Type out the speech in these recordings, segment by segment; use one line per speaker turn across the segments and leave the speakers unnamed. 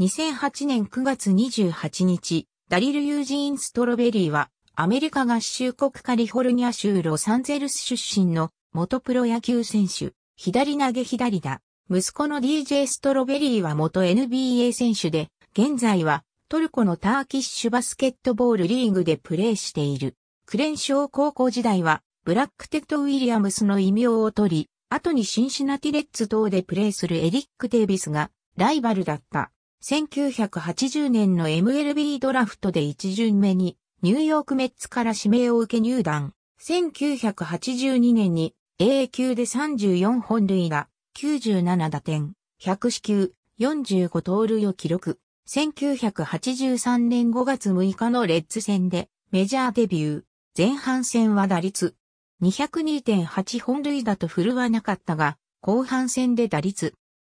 2008年9月28日、ダリル・ユージーン・ストロベリーは、アメリカ合衆国カリフォルニア州ロサンゼルス出身の元プロ野球選手、左投げ左だ。息子の DJ ストロベリーは元 NBA 選手で、現在はトルコのターキッシュバスケットボールリーグでプレーしている。クレンショー高校時代は、ブラックテッド・ウィリアムスの異名を取り、後にシンシナティレッツ等でプレーするエリック・デイビスがライバルだった。1980年の MLB ドラフトで一巡目にニューヨークメッツから指名を受け入団。1982年に A 級で34本塁打、97打点、100四球、45盗塁を記録。1983年5月6日のレッズ戦でメジャーデビュー。前半戦は打率202.8本塁打と振るわなかったが、後半戦で打率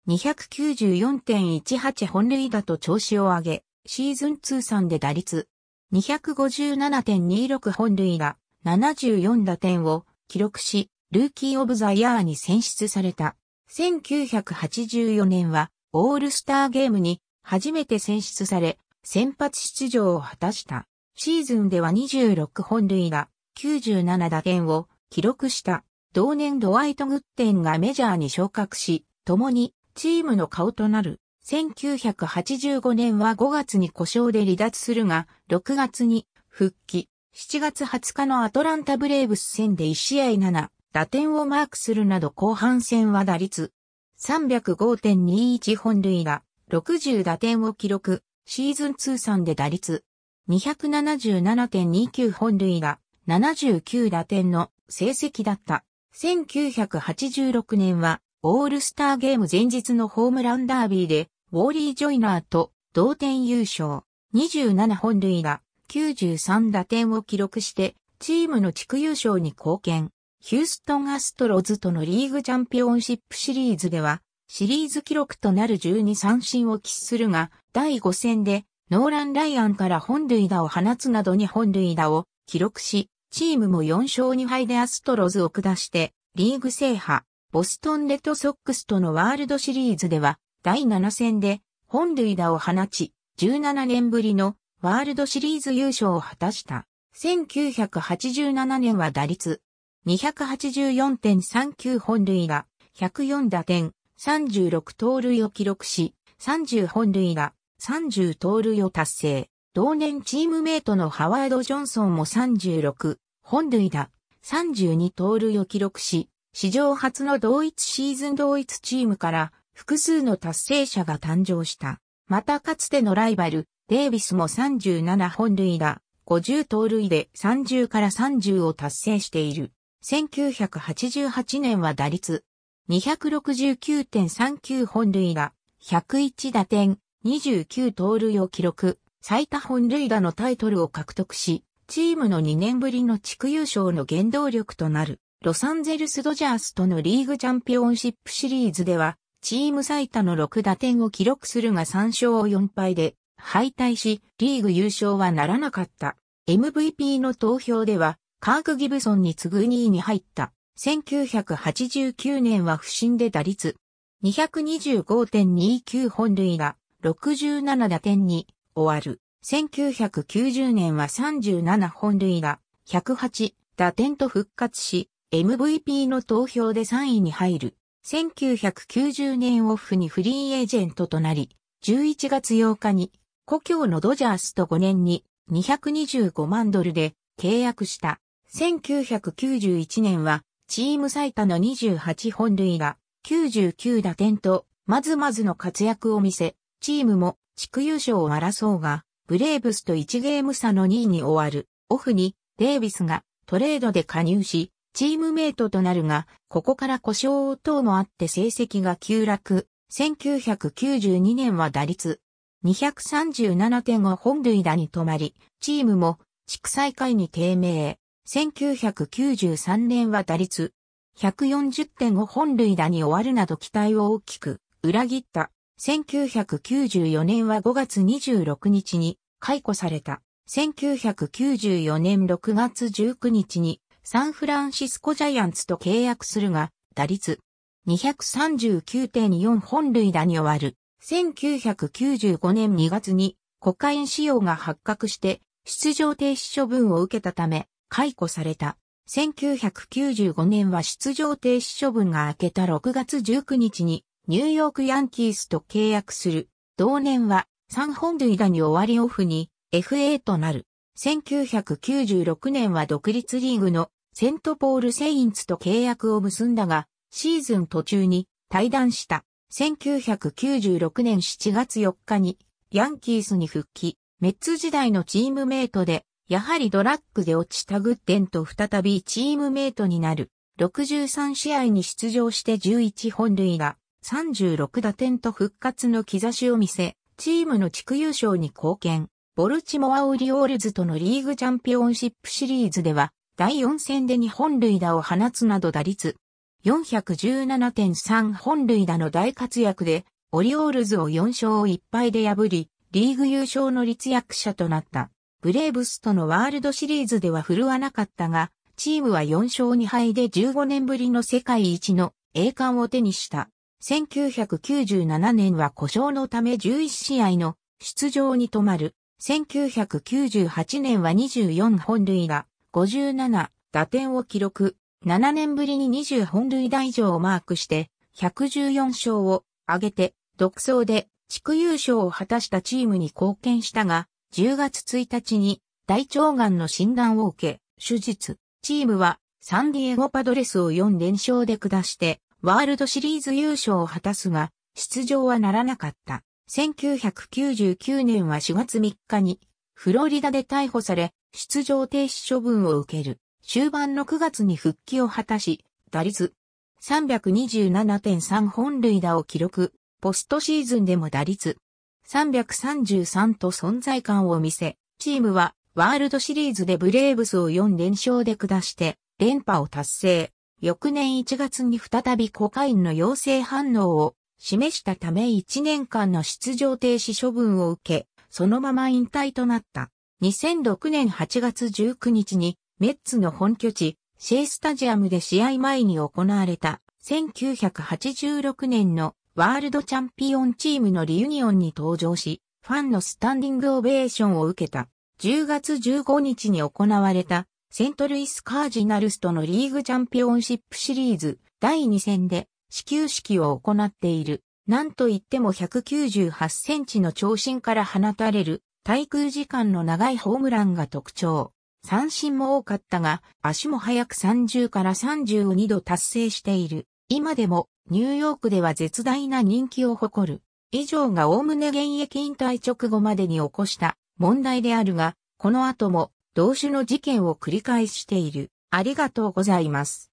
294.18本塁打と調子を上げ、シーズン通算で打率257.26本塁打、74打点を記録し、ルーキー・オブ・ザ・イヤーに選出された。1984年はオールスターゲームに初めて選出され、先発出場を果たした。シーズンでは26本塁打、97打点を記録した。同年ドワイト・グッテンがメジャーに昇格し、共にチームの顔となる。1985年は5月に故障で離脱するが、6月に復帰。7月20日のアトランタブレーブス戦で1試合7、打点をマークするなど後半戦は打率305.21本塁打、60打点を記録、シーズン通算で打率277.29本塁打、79打点の成績だった。1986年はオールスターゲーム前日のホームランダービーで、ウォーリー・ジョイナーと同点優勝、27本塁打、93打点を記録して、チームの地区優勝に貢献。ヒューストン・アストロズとのリーグチャンピオンシップシリーズでは、シリーズ記録となる12三振を喫するが、第5戦で、ノーラン・ライアンから本塁打を放つなどに本塁打を記録し、チームも4勝2敗でアストロズを下して、リーグ制覇。ボストンレッドソックスとのワールドシリーズでは、第7戦で本塁打を放ち、17年ぶりのワールドシリーズ優勝を果たした。1987年は打率284.39本塁打、104打点、36盗塁を記録し、30本塁打、30盗塁を達成。同年チームメイトのハワード・ジョンソンも36本塁打、32盗塁を記録し、史上初の同一シーズン同一チームから複数の達成者が誕生した。またかつてのライバル、デイビスも37本塁打、50盗塁で30から30を達成している。1988年は打率269.39本塁打、101打点、29盗塁を記録、最多本塁打のタイトルを獲得し、チームの2年ぶりの地区優勝の原動力となる。ロサンゼルスドジャースとのリーグチャンピオンシップシリーズでは、チーム最多の6打点を記録するが3勝4敗で敗退し、リーグ優勝はならなかった。MVP の投票では、カーク・ギブソンに次ぐ2位に入った。1989年は不振で打率225.29本塁が67打点に終わる。1990年は37本塁が108打点と復活し、MVP の投票で3位に入る。1990年オフにフリーエージェントとなり、11月8日に故郷のドジャースと5年に225万ドルで契約した。1991年はチーム最多の28本類が、99打点と、まずまずの活躍を見せ、チームも地区優勝を争うが、ブレーブスと1ゲーム差の2位に終わる。オフにデイビスがトレードで加入し、チームメイトとなるが、ここから故障等もあって成績が急落。1992年は打率237.5本塁打に止まり、チームも地区最下位に低迷。1993年は打率140.5本塁打に終わるなど期待を大きく裏切った。1994年は5月26日に解雇された。1994年6月19日にサンフランシスコジャイアンツと契約するが、打率2 3 9 4本塁打に終わる。1995年2月にコカイン使用が発覚して出場停止処分を受けたため解雇された。1995年は出場停止処分が明けた6月19日にニューヨークヤンキースと契約する。同年は3本塁打に終わりオフに FA となる。1996年は独立リーグのセントポール・セインツと契約を結んだが、シーズン途中に退団した。1996年7月4日にヤンキースに復帰、メッツ時代のチームメイトで、やはりドラッグで落ちたグッデンと再びチームメイトになる。63試合に出場して11本塁が36打点と復活の兆しを見せ、チームの地区優勝に貢献。ボルチモア・オリオールズとのリーグチャンピオンシップシリーズでは、第4戦で2本塁打を放つなど打率417.3本塁打の大活躍で、オリオールズを4勝1敗で破り、リーグ優勝の立役者となった。ブレーブスとのワールドシリーズでは振るわなかったが、チームは4勝2敗で15年ぶりの世界一の栄冠を手にした。1997年は故障のため11試合の出場に止まる。1998年は24本塁打、57打点を記録、7年ぶりに20本塁打以上をマークして、114勝を挙げて、独走で地区優勝を果たしたチームに貢献したが、10月1日に大腸がんの診断を受け、手術。チームはサンディエゴパドレスを4連勝で下して、ワールドシリーズ優勝を果たすが、出場はならなかった。1999年は4月3日に、フロリダで逮捕され、出場停止処分を受ける。終盤の9月に復帰を果たし、打率327.3本塁打を記録。ポストシーズンでも打率333と存在感を見せ、チームはワールドシリーズでブレーブスを4連勝で下して連覇を達成。翌年1月に再びコカインの陽性反応を示したため1年間の出場停止処分を受け、そのまま引退となった。2006年8月19日にメッツの本拠地シェイスタジアムで試合前に行われた1986年のワールドチャンピオンチームのリユニオンに登場し、ファンのスタンディングオベーションを受けた。10月15日に行われたセントルイスカージナルスとのリーグチャンピオンシップシリーズ第2戦で始球式を行っている。なんといっても198センチの長身から放たれる滞空時間の長いホームランが特徴。三振も多かったが、足も速く30から30を2度達成している。今でも、ニューヨークでは絶大な人気を誇る。以上が概ね現役引退直後までに起こした問題であるが、この後も同種の事件を繰り返している。ありがとうございます。